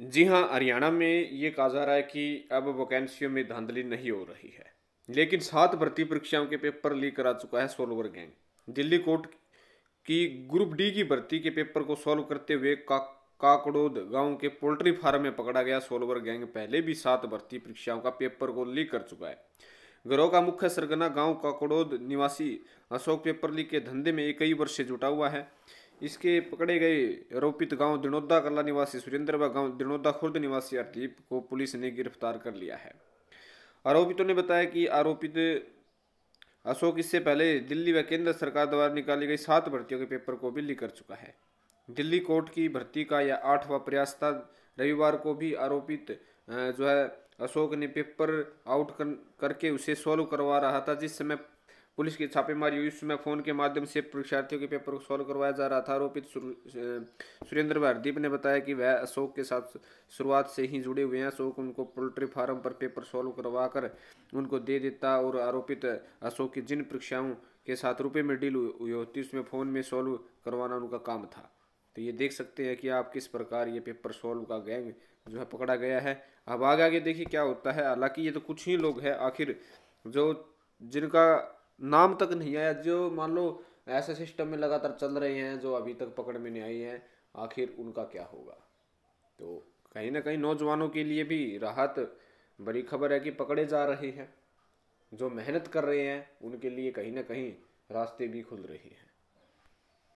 जी हाँ हरियाणा में ये कहा जा रहा है कि अब वैकेंसियों में धांधली नहीं हो रही है लेकिन सात भर्ती परीक्षाओं के पेपर लीक करा चुका है सोलवर गैंग दिल्ली कोर्ट की ग्रुप डी की भर्ती के पेपर को सॉल्व करते हुए का काकड़ोद गांव के पोल्ट्री फार्म में पकड़ा गया सोलवर गैंग पहले भी सात भर्ती परीक्षाओं का पेपर को लीक कर चुका है घरों का मुख्य सरगना गांव काकड़ोद निवासी अशोक पेपर लीक के धंधे में कई वर्ष से जुटा हुआ है इसके पकड़े गए आरोपित गांव दिनोदा कला निवासी सुरेंद्र व गांव दिनोदा खुर्द निवासी हरदीप को पुलिस ने गिरफ्तार कर लिया है आरोपितों ने बताया कि आरोपित अशोक इससे पहले दिल्ली व केंद्र सरकार द्वारा निकाली गई सात भर्तियों के पेपर को भी लिख कर चुका है दिल्ली कोर्ट की भर्ती का यह आठवां प्रयास था रविवार को भी आरोपित जो है अशोक ने पेपर आउट कर, करके उसे सॉल्व करवा रहा था जिस समय पुलिस की छापेमारी हुई उस समय फोन के माध्यम से परीक्षार्थियों के पेपर को सॉल्व करवाया जा रहा था आरोपित सुरेंद्र भारदीप ने बताया कि वह अशोक के साथ शुरुआत से ही जुड़े हुए हैं अशोक उनको पोल्ट्री फार्म पर पेपर सॉल्व करवा कर उनको दे देता और आरोपित अशोक की जिन परीक्षाओं के साथ रुपये में डील हुई होती उसमें फ़ोन में सॉल्व करवाना उनका काम था तो ये देख सकते हैं कि आप किस प्रकार ये पेपर सॉल्व का गैंग जो है पकड़ा गया है अब आगे आगे देखिए क्या होता है हालांकि ये तो कुछ ही लोग हैं आखिर जो जिनका नाम तक नहीं आया जो मान लो ऐसे सिस्टम में लगातार चल रहे हैं जो अभी तक पकड़ में नहीं आई हैं आखिर उनका क्या होगा तो कहीं ना कहीं नौजवानों के लिए भी राहत बड़ी खबर है कि पकड़े जा रहे हैं जो मेहनत कर रहे हैं उनके लिए कहीं ना कहीं रास्ते भी खुल रहे हैं